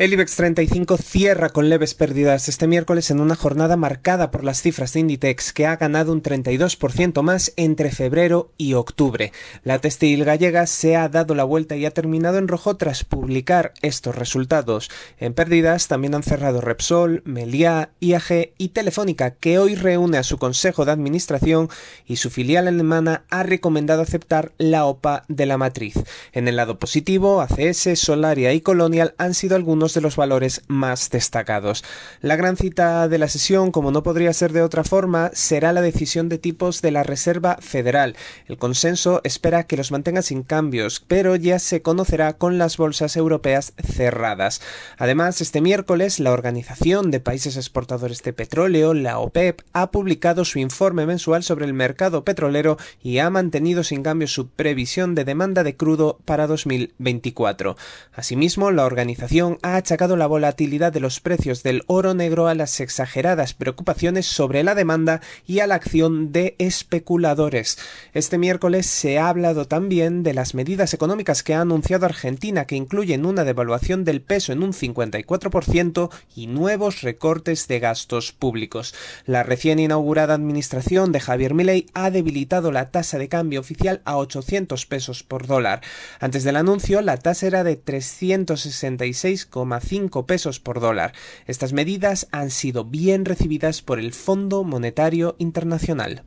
El IBEX 35 cierra con leves pérdidas este miércoles en una jornada marcada por las cifras de Inditex, que ha ganado un 32% más entre febrero y octubre. La textil gallega se ha dado la vuelta y ha terminado en rojo tras publicar estos resultados. En pérdidas también han cerrado Repsol, Meliá, IAG y Telefónica, que hoy reúne a su consejo de administración y su filial alemana ha recomendado aceptar la OPA de la matriz. En el lado positivo, ACS, Solaria y Colonial han sido algunos de los valores más destacados. La gran cita de la sesión, como no podría ser de otra forma, será la decisión de tipos de la Reserva Federal. El consenso espera que los mantenga sin cambios, pero ya se conocerá con las bolsas europeas cerradas. Además, este miércoles, la Organización de Países Exportadores de Petróleo, la OPEP, ha publicado su informe mensual sobre el mercado petrolero y ha mantenido sin cambio su previsión de demanda de crudo para 2024. Asimismo, la organización ha ha achacado la volatilidad de los precios del oro negro a las exageradas preocupaciones sobre la demanda y a la acción de especuladores. Este miércoles se ha hablado también de las medidas económicas que ha anunciado Argentina, que incluyen una devaluación del peso en un 54% y nuevos recortes de gastos públicos. La recién inaugurada administración de Javier Milei ha debilitado la tasa de cambio oficial a 800 pesos por dólar. Antes del anuncio, la tasa era de 366 cinco pesos por dólar. Estas medidas han sido bien recibidas por el Fondo Monetario Internacional.